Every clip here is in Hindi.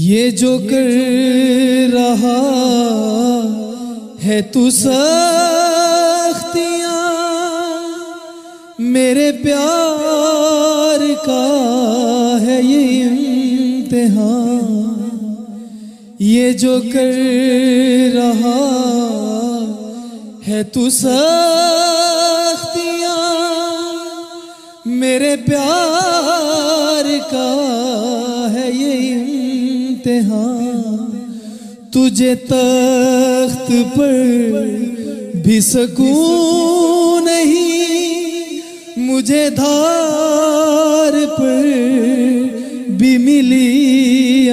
ये जो कर रहा है तू सख्तियाँ मेरे प्यार का है ये इम्तिहान ये जो कर रहा है तू सख्तियाँ मेरे प्यार का इंतहा तुझे तख्त पर भी सकूं नहीं मुझे धार पर भी मिली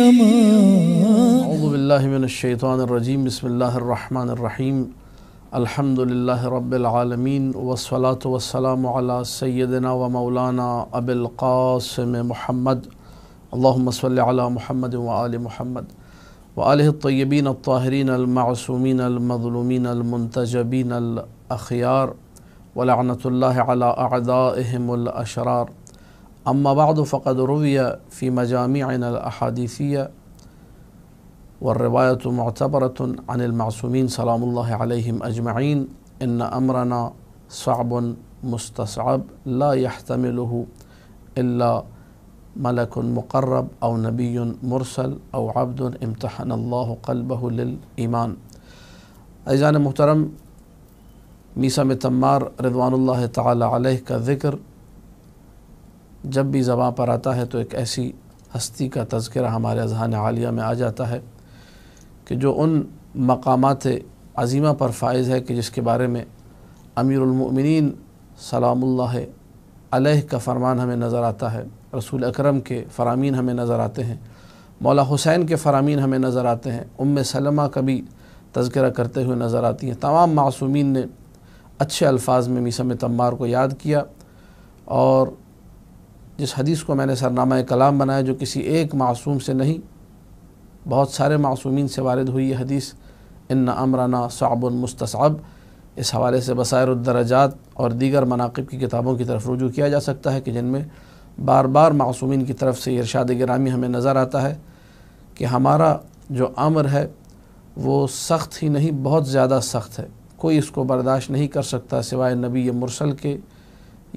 अमानबिल्लिमिनशैतरजीम बसमीम अल्हम्दुलिल्लाह रब्बिल आलमीन वस्सलातु वस्सलामु अला सय्यदना व मौलाना अबुल कासिम मुहम्मद اللهم صل على محمد وآل محمد وآله الطيبين الطاهرين المعصومين المظلومين المنتجبين الأخيار ولعنة الله على أعدائهم الأشرار أما بعد فقد روي في مجامعنا الأحاديثية والرواية معتبرة عن المعصومين سلام الله عليهم أجمعين إن أمرنا صعب مستصعب لا يحتمله إلا मलक मुकर्रब और नबी मुरसल और अब्द इम्तहान अल्लाह कलबहमान ऐजान मोहतरम मीसा में तम्मार रदवान तह का ज़िक्र जब भी ज़बाँ पर आता है तो एक ऐसी हस्ती का तस्करा हमारे अजहान आलिया में आ जाता है कि जो उन मकामात अजीमा पर फायज़ है कि जिसके बारे में अमीरमिन सलाम का फ़रमान हमें नज़र आता है रसूल अकरम के फ़रामीन हमें नज़र आते हैं मौला हुसैन के फ़रामीन हमें नज़र आते हैं उम सलमा का भी तस्करा करते हुए नज़र आती हैं तमाम मासूमीन ने अच्छे अल्फाज में मीसम तम्बार को याद किया और जिस हदीस को मैंने सरनामा कलाम बनाया जो किसी एक मासूम से नहीं बहुत सारे मासूमीन से वारद हुई ये हदीस इन अमराना साबुलमस्تصब इस हवाले से बसायरदराजात और दीगर मनाकब की किताबों की तरफ रुजू किया जा सकता है कि जिनमें बार बार मासूमिन की तरफ से इरशाद ग्रामी हमें नज़र आता है कि हमारा जो अमर है वो सख्त ही नहीं बहुत ज़्यादा सख्त है कोई इसको बर्दाश्त नहीं कर सकता सिवाय नबी मुरसल के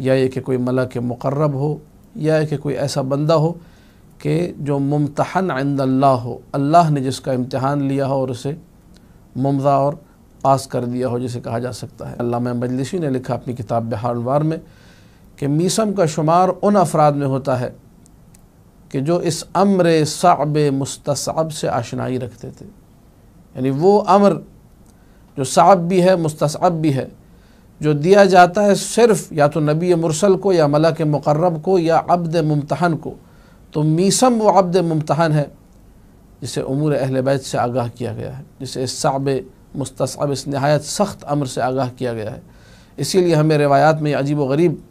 या ये कि कोई मला के मुकर्रब हो या ये कि कोई ऐसा बंदा हो कि जो मुमतहन आंद अल्लाह हो अल्लाह ने जिसका इम्तहान लिया हो और उसे मुमदा और पास कर दिया हो जिसे कहा जा सकता है अल्लाह मजलिसी ने लिखा अपनी किताब बिहार में कि मीसम का शुमार उन अफराद में होता है कि जो इस अम्र साब मुस्تصब से आशनाई रखते थे यानी वो अम्र जो साब भी है मुस्تصब भी है जो दिया जाता है सिर्फ या तो नबी मुरसल को या मला के मकरब को या अब्द मुमतहन को तो मीसम व अब्द मुमतहन है जिसे उमूर अहल बैत से आगाह किया गया है जिसे इस साब मुस्تصब इस नहायत सख्त अम्र से आगाह किया गया है इसीलिए हमें रवायात में अजीब व गरीब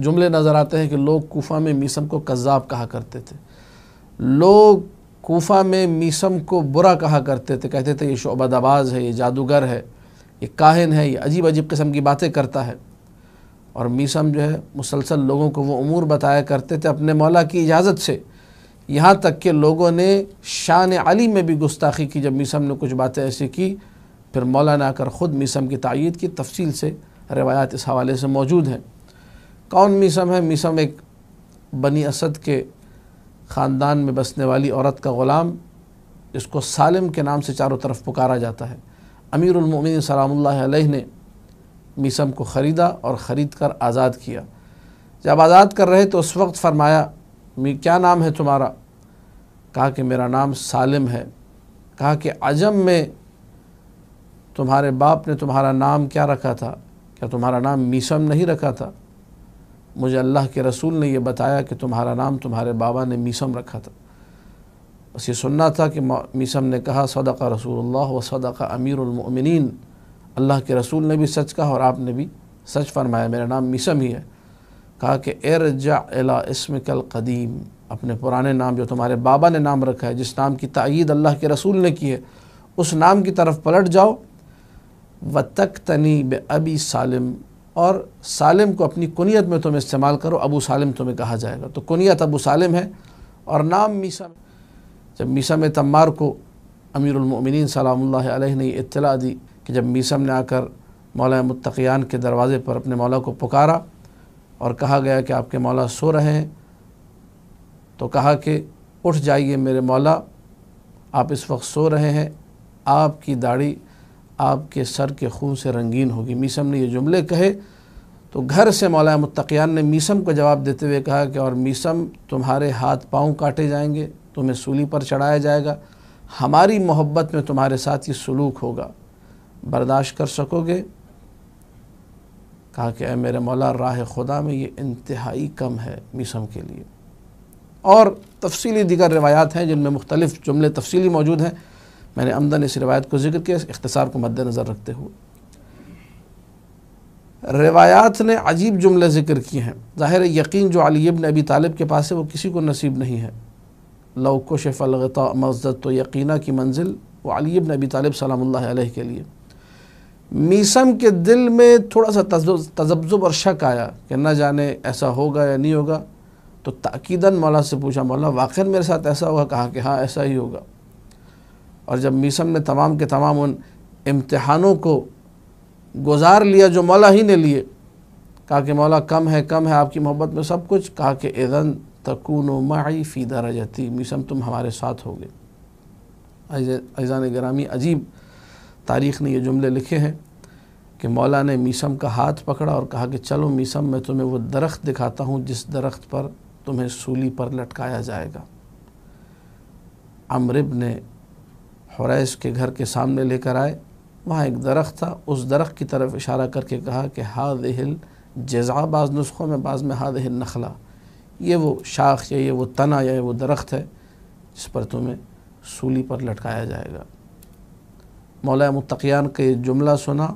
जुमले नज़र आते हैं कि लोग कोफ़ा में मीसम को कज़ाब कहा करते थे लोग कोफ़ा में मीसम को बुरा कहा करते थे कहते थे ये शोबदाबाज है ये जादूगर है ये काहिन है ये अजीब अजीब किस्म की बातें करता है और मीसम जो है मुसलसल लोगों को वो अमूर बताया करते थे अपने मौला की इजाज़त से यहाँ तक कि लोगों ने शान अली में भी गुस्ताखी की जब मीसम ने कुछ बातें ऐसी की फिर मौलाना कर ख़ुद मीसम की तइद की तफसील से रवायात इस हवाले से मौजूद हैं कौन मीसम है मीसम एक बनी असद के ख़ानदान में बसने वाली औरत का ग़ुलाम जिसको सालिम के नाम से चारों तरफ पुकारा जाता है अमीरमिन सलामल ने मीसम को ख़रीदा और ख़रीद कर आज़ाद किया जब आज़ाद कर रहे तो उस वक्त फ़रमाया मी क्या नाम है तुम्हारा कहा कि मेरा नाम सालिम है कहा कि अजम में तुम्हारे बाप ने तुम्हारा नाम क्या रखा था क्या तुम्हारा नाम मीसम नहीं रखा था मुझे अल्लाह के रसूल ने यह बताया कि तुम्हारा नाम तुम्हारे बाबा ने मीसम रखा था बस ये सुनना था कि मीसम ने कहा सदका रसूलुल्लाह व सदका अमीरमिन अल्लाह के रसूल ने भी सच कहा और आपने भी सच फरमाया मेरा नाम मीसम ही है कहा कि एर जा इसम कल कदीम अपने पुराने नाम जो तुम्हारे बाबा ने नाम रखा है जिस नाम की तइद अल्लाह के रसूल ने की है उस नाम की तरफ पलट जाओ व तक तनी बे अबी सालम और सालिम को अपनी कुनीत में तुम इस्तेमाल करो अबू सालिम तुम्हें कहा जाएगा तो कुनियत अबू सालिम है और नाम मीसा जब मीसा में तमार को अमीरमिन सलाम ने इतला दी कि जब मीसम ने आकर मौला मुतकियान के दरवाज़े पर अपने मौला को पुकारा और कहा गया कि आपके मौला सो रहे हैं तो कहा कि उठ जाइए मेरे मौला आप इस वक्त सो रहे हैं आपकी दाढ़ी आपके सर के खून से रंगीन होगी मीसम ने ये जुमले कहे तो घर से मौलाना मुतकियान ने मीसम को जवाब देते हुए कहा कि और मीसम तुम्हारे हाथ पाँव काटे जाएंगे तुम्हें सूली पर चढ़ाया जाएगा हमारी मोहब्बत में तुम्हारे साथ ये सलूक होगा बर्दाश्त कर सकोगे कहा कि मेरे मौला राह खुदा में ये इंतहाई कम है मीसम के लिए और तफसीली दीगर रवायात हैं जिनमें मुख्तलिफ़ जुमले तफसीली मौजूद हैं मैंने आमदन इस रिवायत को जिक्र किया इख्तसार को मद्दनज़र रखते हुए रिवायात ने अजीब जुमले ज़िक्र किए हैं ज़ाहिर यकीन जो अली इब्न अबी तालिब के पास है वो किसी को नसीब नहीं है लव को शफ़लता मस्जद तो यकीना की मंजिल वो अली इब्न अबी तालिब के लिए मीसम के दिल में थोड़ा सा तजब्ज़ुब और शक आया कि न जाने ऐसा होगा या नहीं होगा तो ताकीदन मौला से पूछा मौला वाक़ मेरे साथ ऐसा होगा कहा कि हाँ ऐसा ही होगा और जब मीसम ने तमाम के तमाम उन इम्तहानों को गुजार लिया जो मौला ही ने लिए कहा कि मौला कम है कम है आपकी मोहब्बत में सब कुछ कहा कि एजन तकून माई फ़ीदा रजती मीसम तुम हमारे साथ हो गए ऐजान ग्रामी अजीब तारीख़ ने ये जुमले लिखे हैं कि मौला ने मीसम का हाथ पकड़ा और कहा कि चलो मीसम मैं तुम्हें वो दरख्त दिखाता हूँ जिस दरख्त पर तुम्हें सूली पर लटकाया जाएगा अमरब ने हुरैस के घर के सामने लेकर आए वहाँ एक दरख्त था उस दरख्त की तरफ इशारा करके कहा कि हाद हिल जजा बाज़ नुस्खों में बाज़ में हाद हिल नखला ये वो शाख या ये वो तना या ये वो दरख्त है जिस पर तुम्हें सूली पर लटकाया जाएगा मौला मुतकियान के जुमला सुना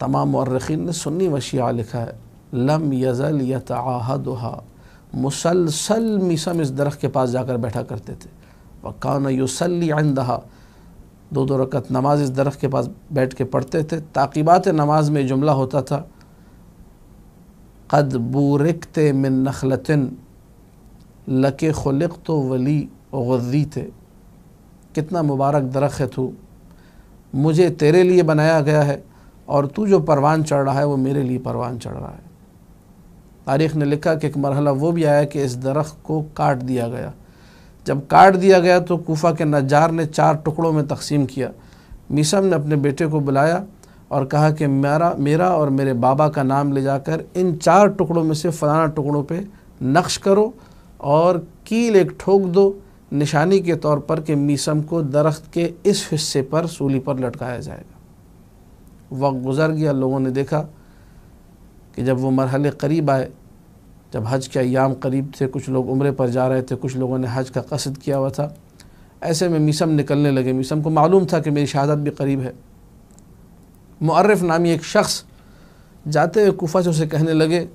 तमाम मर्रखीन ने सुन्नी वशिया लिखा है लम यज़ल यतहा मुसलसल मीसम इस दरख्त के पास जाकर बैठा करते थे वकान युसली आंदा दो दो रकत नमाज इस दरख्त के पास बैठ के पढ़ते थे ताक़ीबात नमाज में जुमला होता था कद बुरते मिन नखलतिन लके खलक तो वली गज़ी थे कितना मुबारक दरख्त है तू मुझे तेरे लिए बनाया गया है और तू जो परवान चढ़ रहा है वो मेरे लिए परवान चढ़ रहा है तारीख़ ने लिखा कि एक मरहला वो भी आया कि इस दरख्त को काट दिया गया जब काट दिया गया तो कोफा के नजार ने चार टुकड़ों में तकसीम किया मीसम ने अपने बेटे को बुलाया और कहा कि मेरा मेरा और मेरे बाबा का नाम ले जाकर इन चार टुकड़ों में से फ़लाना टुकड़ों पे नक्श करो और कील एक ठोक दो निशानी के तौर पर कि मीसम को दरख्त के इस हिस्से पर सूली पर लटकाया जाएगा वक्त गुज़र गया लोगों ने देखा कि जब वो मरहले करीब आए जब हज के अयाम करीब थे कुछ लोग उम्र पर जा रहे थे कुछ लोगों ने हज का कसद किया हुआ था ऐसे में मीसम निकलने लगे मीसम को मालूम था कि मेरी शहादत भी करीब है मुर्रफ़ नामी एक शख्स जाते हुए कोफा से उसे कहने लगे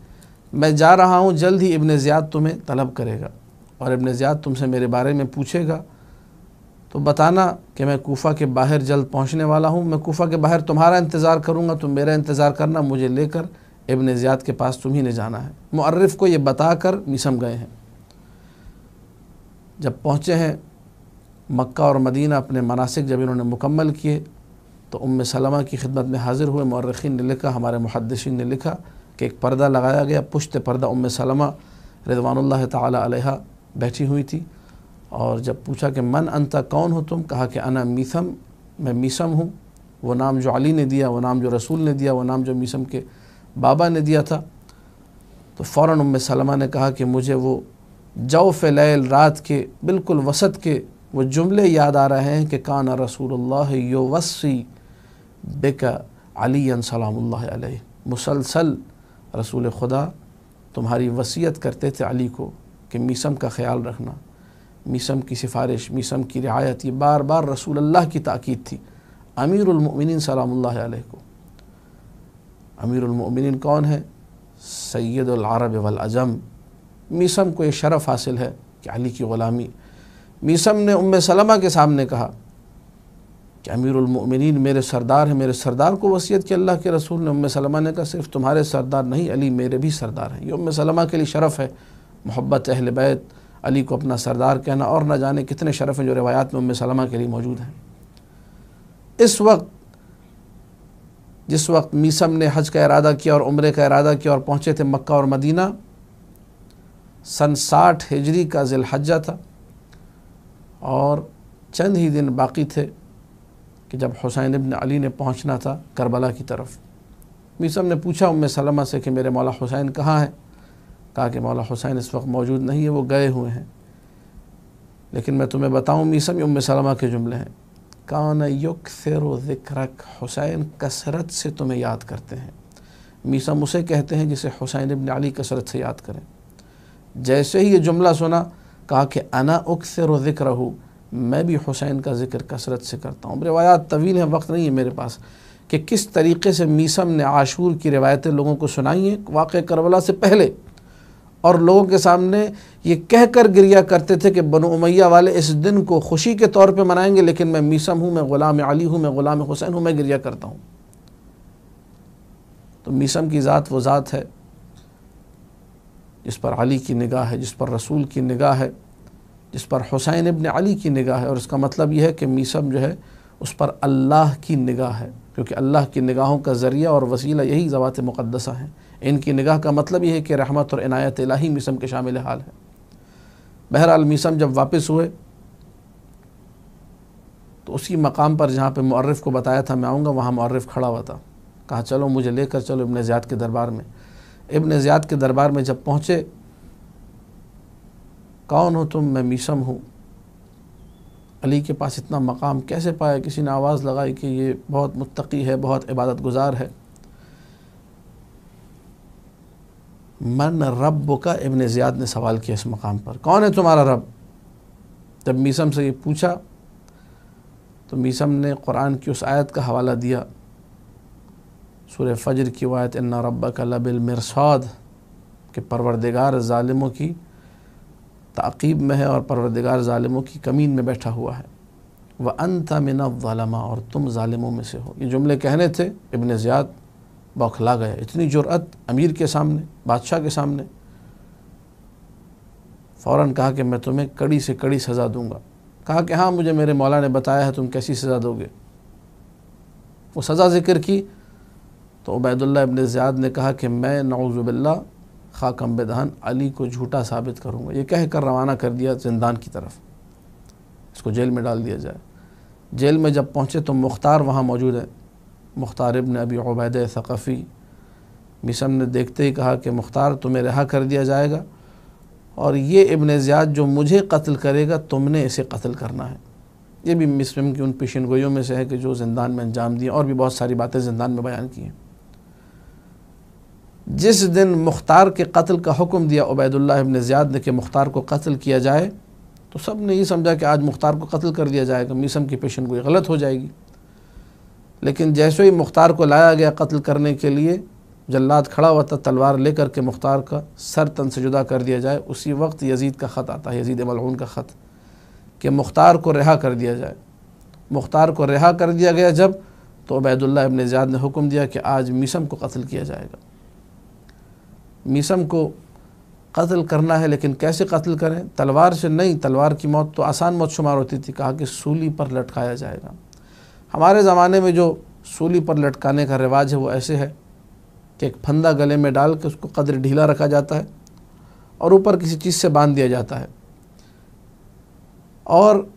मैं जा रहा हूँ जल्द ही इबन ज़ियाद तुम्हें तलब करेगा और इबन ज़ियाद तुमसे मेरे बारे में पूछेगा तो बताना कि मैं कोफा के बाहर जल्द पहुँचने वाला हूँ मैं कोफा के बाहर तुम्हारा इंतज़ार करूँगा तुम मेरा इंतज़ार करना मुझे लेकर इबन ज़ियाद के पास तुम्ही ने जाना है मर्रफ़ को ये बता कर मिसम गए हैं जब पहुँचे हैं मक्का और मदीना अपने मनासिक जब इन्होंने मुकम्मल किए तो उम सलमा की खिदमत में हाजिर हुए मर्रखीन ने लिखा हमारे मुहदसिन ने लिखा कि एक पर्दा लगाया गया पुश्त पर्दा उम सलमा रिजवान तहा बैठी हुई थी और जब पूछा कि मन अंता कौन हो तुम कहा कि अना मीसम मैं मीसम हूँ वो नाम जो अली ने दिया वो नाम जो रसूल ने दिया वो नाम जो मीसम के बाबा ने दिया था तो फ़ौर उम सलमा ने कहा कि मुझे वो जव लैल रात के बिल्कुल वसत के वो जुमले याद आ रहे हैं कि काना रसूल यो वसी बेका अली सलाम्ल मुसलसल रसूल खुदा तुम्हारी वसीयत करते थे अली को कि मीसम का ख्याल रखना मीसम की सिफारिश मीसम की रियायत ये बार बार रसूल अल्लाह की ताक़द थी अमीरमिन सलाम को अमीरमिन कौन है सैदुलरब वजम मीसम को ये शरफ़ हासिल है कि अली की ग़ुलामी मीसम ने उम सलमा के सामने कहा कि अमीरमिन मेरे सरदार हैं मेरे सरदार को वसीयत के अल्लाह के रसूल ने उम सलमा ने कहा सिर्फ तुम्हारे सरदार नहीं अली मेरे भी सरदार हैं ये उम सलमा के लिए शरफ़ है मोहब्बत अहल बैत अली को अपना सरदार कहना और न जाने कितने शरफ़ हैं जो रवायात में उम सलमा के लिए मौजूद हैं इस वक्त जिस वक्त मीसम ने हज का इरादा किया और उम्र का इरादा किया और पहुँचे थे मक्का और मदीना सन साठ हिजरी का जिलहजा था और चंद ही दिन बाकी थे कि जब हुसैन इबन अली ने पहुंचना था करबला की तरफ मीसम ने पूछा उम सलमा से कि मेरे मौला हुसैन कहाँ हैं कहा कि मौला हुसैन इस वक्त मौजूद नहीं है वो गए हुए हैं लेकिन मैं तुम्हें बताऊँ मीसम उम सलमा के जुमले हैं कान युक सेरो ज़िक्रक हुसैन कसरत से तुम्हें याद करते हैं मीसम उसे कहते हैं जिसे हुसैन इबन अली कसरत से याद करें जैसे ही ये जुमला सुना कहा कि अना उक सेरो ज़िक्र हूँ मैं भी हुसैन का ज़िक्र कसरत से करता हूँ रिवायात तवील है वक्त नहीं है मेरे पास कि किस तरीके से मीसम ने आशूर की रिवायतें लोगों को सुनाई हैं वाक़ करबला से पहले और लोगों के सामने ये कह कर गिरिया करते थे कि बनो उमैया वाले इस दिन को खुशी के तौर पे मनाएंगे लेकिन मैं मीसम हूँ मैं ग़ुलाम अली हूँ मैं ग़ुलाम हुसैन हूँ मैं गिरिया करता हूँ तो मीसम की ज़ात वो ज़ात है जिस पर अली की निगाह है जिस पर रसूल की निगाह है जिस पर हुसैन इबन अली की निगाह है और इसका मतलब यह है कि मीसम जो है उस पर अल्लाह की निगाह है क्योंकि अल्लाह की निगाहों का ज़रिया और वसीला यही ज़वात मुक़दसा है इनकी निगाह का मतलब ये है कि रहमत और इनायत इलाही मिसम के शामिल हाल है बहरहाल मिसम जब वापस हुए तो उसी मकाम पर जहाँ पर मर्रफ़ को बताया था मैं आऊँगा वहाँ मर्रफ़ खड़ा हुआ था कहा चलो मुझे लेकर चलो इबन ज़्यात के दरबार में इबन ज़्यात के दरबार में जब पहुँचे कौन हो तुम मैं मीसम हूँ अली के पास इतना मकाम कैसे पाया किसी ने आवाज़ लगाई कि ये बहुत मुत्तकी है बहुत इबादत गुजार है मन रब का इबन ज़ियाद ने सवाल किया इस मकाम पर कौन है तुम्हारा रब जब मीसम से ये पूछा तो मीसम ने कुरान की उस आयत का हवाला दिया सूर्य फजर की वायत इन्ना रब का लबिल मिरसाद के परवरदिगार ालिमों की ताकीब में है और परवरदिगार ालिमों की कमीन में बैठा हुआ है वह अनता मिन वालमा और तुम ालिमों में से हो ये जुमले कहने थे इबन ज़ियाद बौखला गया इतनी जुरत अमीर के सामने बादशाह के सामने फ़ौर कहा कि मैं तुम्हें कड़ी से कड़ी सज़ा दूंगा कहा कि हाँ मुझे मेरे मौला ने बताया है तुम कैसी सज़ा दोगे वो सज़ा ज़िक्र की तो उबैदुल्ला इबन ज़्याद ने कहा कि मैं नौजुबिल्ला खाकम बेदहान अली को झूठा साबित करूँगा ये कह कर रवाना कर दिया जिंदान की तरफ इसको जेल में डाल दिया जाए जेल में जब पहुँचे तो मुख्तार वहाँ मौजूद है मुख्तार ने अबी उबैद सक़फ़ी मिसम ने देखते ही कहा कि मुख्तार तुम्हें रिहा कर दिया जाएगा और ये इबन ज़ियाद जो मुझे कत्ल करेगा तुमने इसे कत्ल करना है ये भी मिसम की उन पेशन गोयों में से है कि जो जिंदान में अंजाम दिए और भी बहुत सारी बातें जिंदान में बयान की हैं जिस दिन मुख्तार के कत्ल का हुक्म दिया उबैदुल्ला इबन ज़ियाद ने कि मुख्तार को कत्ल किया जाए तो सब ने ये समझा कि आज मुख्तार को कत्ल कर दिया जाएगा मिसम की पेशन गोई गलत हो जाएगी लेकिन जैसे ही मुख्तार को लाया गया कत्ल करने के लिए जल्लाद खड़ा हुआ था तलवार लेकर के मुख्तार का सर तन से जुदा कर दिया जाए उसी वक्त यजीद का ख़त आता है यजीद मलून का ख़त कि मुख्तार को रिहा कर दिया जाए मुख्तार को रिहा कर दिया गया जब तो अबैदुल्ला इबन ज़ियाद ने हुक्म दिया कि आज मीसम को कत्ल किया जाएगा मीसम को कत्ल करना है लेकिन कैसे कत्ल करें तलवार से नहीं तलवार की मौत तो आसान मौत शुमार होती थी कहा कि सूली पर लटकाया जाएगा हमारे ज़माने में जो सूली पर लटकाने का रिवाज है वो ऐसे है कि एक फंदा गले में डाल के उसको कदर ढीला रखा जाता है और ऊपर किसी चीज़ से बांध दिया जाता है और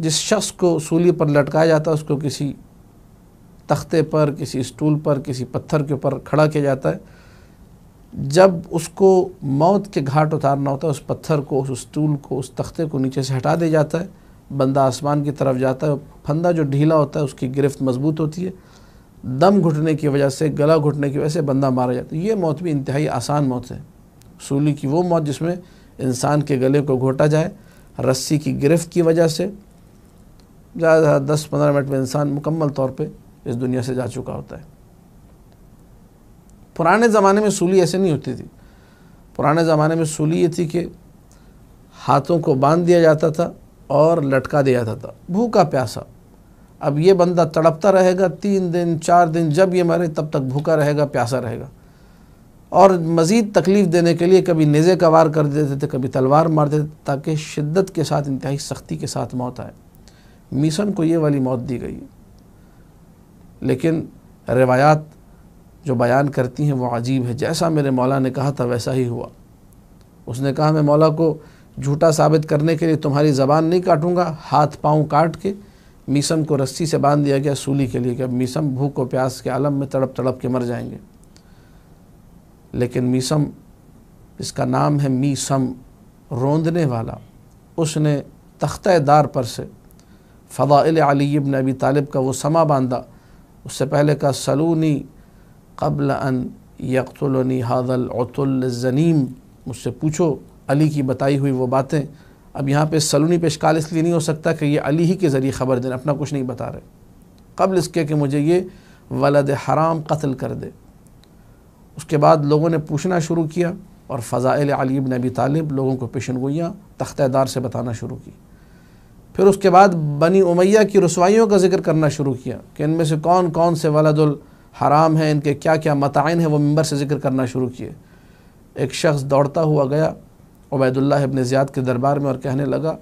जिस शख्स को सूली पर लटकाया जाता है उसको किसी तख्ते पर किसी स्टूल पर किसी पत्थर के ऊपर खड़ा किया जाता है जब उसको मौत के घाट उतारना होता है उस पत्थर को उस स्टूल को उस तख्ते को नीचे से हटा दिया जाता है बंदा आसमान की तरफ जाता है फंदा जो ढीला होता है उसकी गिरफ्त मजबूत होती है दम घुटने की वजह से गला घुटने की वजह से बंदा मारा जाता है ये मौत भी इंतहाई आसान मौत है सूली की वो मौत जिसमें इंसान के गले को घोटा जाए रस्सी की गिरफ्त की वजह से ज़्यादा ज़्यादा दस पंद्रह मिनट में इंसान मुकम्मल तौर पर इस दुनिया से जा चुका होता है पुराने ज़माने में सूली ऐसे नहीं होती थी पुराने ज़माने में सूली ये थी कि हाथों को बांध दिया जाता था और लटका दिया जाता भूखा प्यासा अब ये बंदा तड़पता रहेगा तीन दिन चार दिन जब ये मरे तब तक भूखा रहेगा प्यासा रहेगा और मज़ीद तकलीफ़ देने के लिए कभी नज़े का वार कर देते थे कभी तलवार मार देते थे ताकि शिद्दत के साथ इंतहाई सख्ती के साथ मौत आए मिशन को ये वाली मौत दी गई लेकिन रिवायात जो बयान करती हैं वो अजीब है जैसा मेरे मौला ने कहा था वैसा ही हुआ उसने कहा मैं मौला को झूठा साबित करने के लिए तुम्हारी ज़बान नहीं काटूंगा हाथ पाँव काट के मीसम को रस्सी से बांध दिया गया सूली के लिए कि अब मीसम भूख और प्यास के आलम में तड़प तड़प के मर जाएंगे लेकिन मीसम इसका नाम है मीसम रोंदने वाला उसने दार पर से फ़दाल अली इबन अबी तालिब का वो समा बांधा उससे पहले का सलूनी कबल अन यकतुलनी हादल अतुल ज़नीम मुझसे पूछो अली की बताई हुई वो बातें अब यहाँ पे सलूनी पेशकाल इसलिए नहीं हो सकता कि ये अली ही के ज़रिए ख़बर दें अपना कुछ नहीं बता रहे कबल इसके कि मुझे ये वलद हराम कत्ल कर दे उसके बाद लोगों ने पूछना शुरू किया और फ़ज़ाइल अली इबन अबी तालिब लोगों को पेशन गोइयाँ तख्तेदार से बताना शुरू की फिर उसके बाद बनी उमैया की रसवाइयों का जिक्र करना शुरू किया कि इनमें से कौन कौन से वलदुल हराम हैं इनके क्या क्या मताइन हैं वो मंबर से जिक्र करना शुरू किए एक शख्स दौड़ता हुआ गया उबैदुल्ला इबन ज़ियाद के दरबार में और कहने लगा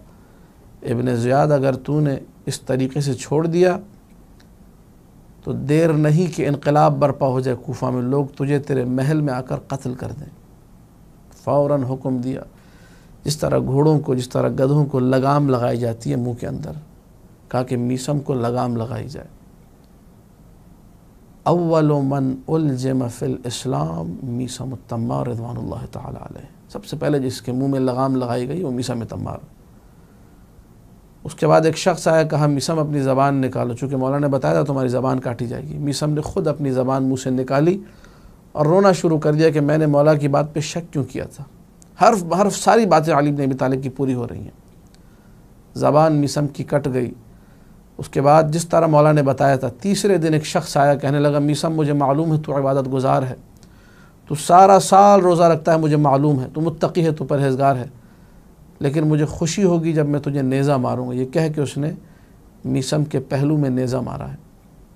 इबन ज़ियाद अगर तूने इस तरीके से छोड़ दिया तो देर नहीं कि इनकलाब बर्पा हो जाए कोफा में लोग तुझे तेरे महल में आकर कत्ल कर दें फ़ौर हुक्म दिया जिस तरह घोड़ों को जिस तरह गधों को लगाम लगाई जाती है मुंह के अंदर कहा कि मीसम को लगाम लगाई जाए अव्वल मन उल फ़िल इस्लाम मीसम तम्मा रिदवान तैयार सबसे पहले जिसके मुंह में लगाम लगाई गई वो मिसम तम्बार उसके बाद एक शख्स आया कहा मिसम अपनी ज़बान निकालो चूँकि मौलाना ने बताया था तुम्हारी ज़बान काटी जाएगी मिसम ने खुद अपनी ज़बान मुँह से निकाली और रोना शुरू कर दिया कि मैंने मौला की बात पे शक क्यों किया था हर हर सारी बातें अली नबी तालब की पूरी हो रही हैं ज़बान मिसम की कट गई उसके बाद जिस तरह मौला ने बताया था तीसरे दिन एक शख्स आया कहने लगा मिसम मुझे मालूम है तो इबादत गुजार है तो सारा साल रोज़ा रखता है मुझे मालूम है तो मुतकी है तो परहेजगार है लेकिन मुझे खुशी होगी जब मैं तुझे नेज़ा मारूंगा ये कह के उसने मीसम के पहलू में नेज़ा मारा है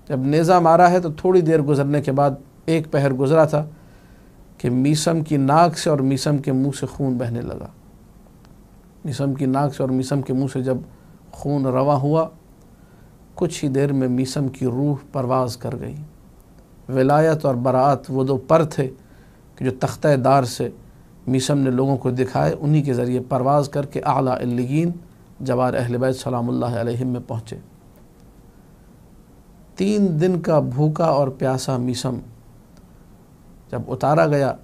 जब नेज़ा मारा है तो थोड़ी देर गुजरने के बाद एक पहर गुजरा था कि मीसम की नाक से और मीसम के मुंह से खून बहने लगा मीसम की नाक से और मीसम के मुंह से जब खून रवा हुआ कुछ ही देर में मीसम की रूह परवाज़ कर गई विलायत और बरात वो दो पर थे कि जो तख्त दार से मीसम ने लोगों को दिखाए उन्हीं के ज़रिए परवाज़ करके आला अलिगीन जवार अहलबैत सलाम में पहुँचे तीन दिन का भूखा और प्यासा मीसम जब उतारा गया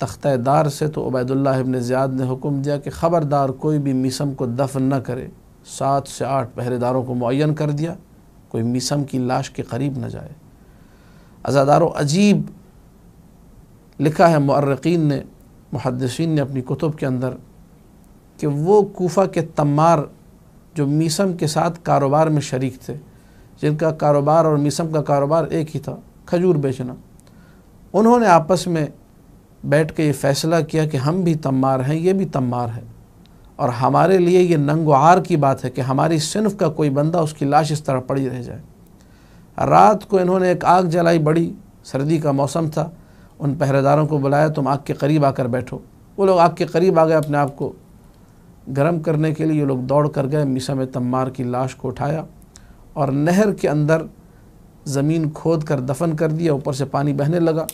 तख्त दार से तो उबैदुल्ला इबन ज़्याद ने हुक्म दिया कि ख़बरदार कोई भी मीसम को दफन न करे सात से आठ पहरेदारों को मुन कर दिया कोई मीसम की लाश के करीब न जाए अज़ादारों अजीब लिखा है मर्रकिन ने मुहदसिन ने अपनी कुतुब के अंदर कि वो कोफा के तमार जो मीसम के साथ कारोबार में शरीक थे जिनका कारोबार और मीसम का कारोबार एक ही था खजूर बेचना उन्होंने आपस में बैठ के ये फ़ैसला किया कि हम भी तमार हैं ये भी तमार है और हमारे लिए ये नंग आर की बात है कि हमारी सिनफ का कोई बंदा उसकी लाश इस तरह पड़ी रह जाए रात को इन्होंने एक आग जलाई बड़ी सर्दी का मौसम था उन पहरेदारों को बुलाया तुम आग के करीब आकर बैठो वो लोग आग के करीब आ गए अपने आप को गर्म करने के लिए ये लोग दौड़ कर गए मिसा में तम्मार की लाश को उठाया और नहर के अंदर ज़मीन खोद कर दफन कर दिया ऊपर से पानी बहने लगा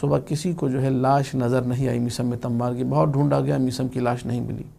सुबह किसी को जो है लाश नज़र नहीं आई मिसम में तम्बार की बहुत ढूंढा गया मिसम की लाश नहीं मिली